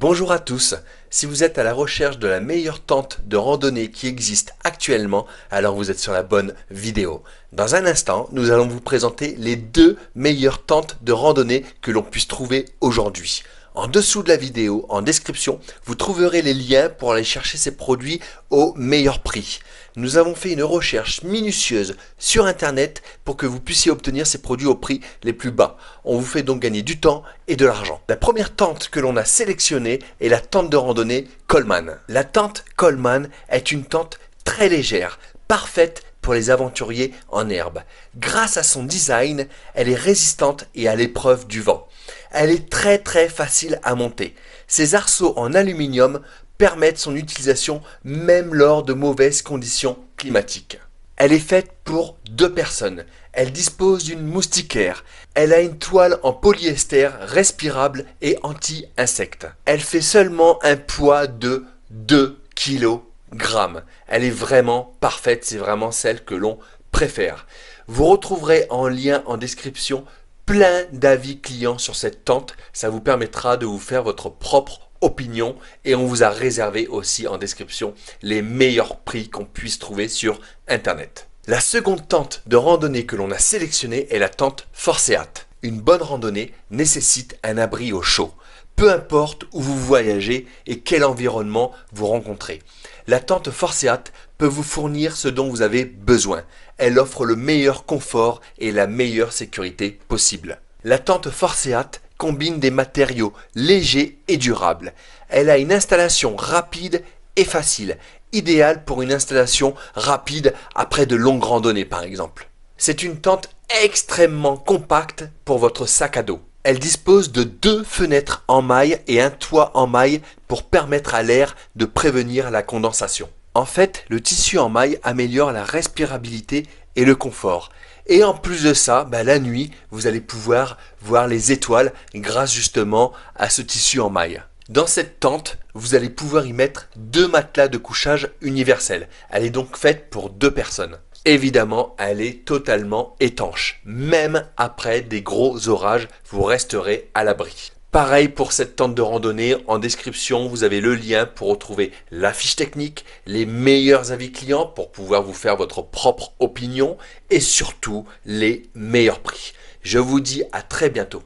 Bonjour à tous, si vous êtes à la recherche de la meilleure tente de randonnée qui existe actuellement, alors vous êtes sur la bonne vidéo. Dans un instant, nous allons vous présenter les deux meilleures tentes de randonnée que l'on puisse trouver aujourd'hui. En dessous de la vidéo, en description, vous trouverez les liens pour aller chercher ces produits au meilleur prix. Nous avons fait une recherche minutieuse sur Internet pour que vous puissiez obtenir ces produits au prix les plus bas. On vous fait donc gagner du temps et de l'argent. La première tente que l'on a sélectionnée est la tente de randonnée Coleman. La tente Coleman est une tente très légère, parfaite pour les aventuriers en herbe. Grâce à son design, elle est résistante et à l'épreuve du vent. Elle est très très facile à monter. Ses arceaux en aluminium permettent son utilisation même lors de mauvaises conditions climatiques. Elle est faite pour deux personnes. Elle dispose d'une moustiquaire. Elle a une toile en polyester respirable et anti-insectes. Elle fait seulement un poids de 2 kg. Elle est vraiment parfaite, c'est vraiment celle que l'on préfère. Vous retrouverez en lien en description plein d'avis clients sur cette tente. Ça vous permettra de vous faire votre propre opinion et on vous a réservé aussi en description les meilleurs prix qu'on puisse trouver sur Internet. La seconde tente de randonnée que l'on a sélectionnée est la tente Forceat. Une bonne randonnée nécessite un abri au chaud, peu importe où vous voyagez et quel environnement vous rencontrez. La tente Forceat peut vous fournir ce dont vous avez besoin. Elle offre le meilleur confort et la meilleure sécurité possible. La tente Forceat combine des matériaux légers et durables. Elle a une installation rapide et facile, idéale pour une installation rapide après de longues randonnées par exemple. C'est une tente extrêmement compacte pour votre sac à dos. Elle dispose de deux fenêtres en maille et un toit en maille pour permettre à l'air de prévenir la condensation. En fait, le tissu en maille améliore la respirabilité et le confort. Et en plus de ça, bah, la nuit, vous allez pouvoir voir les étoiles grâce justement à ce tissu en maille. Dans cette tente, vous allez pouvoir y mettre deux matelas de couchage universels. Elle est donc faite pour deux personnes évidemment, elle est totalement étanche. Même après des gros orages, vous resterez à l'abri. Pareil pour cette tente de randonnée, en description vous avez le lien pour retrouver la fiche technique, les meilleurs avis clients pour pouvoir vous faire votre propre opinion et surtout les meilleurs prix. Je vous dis à très bientôt.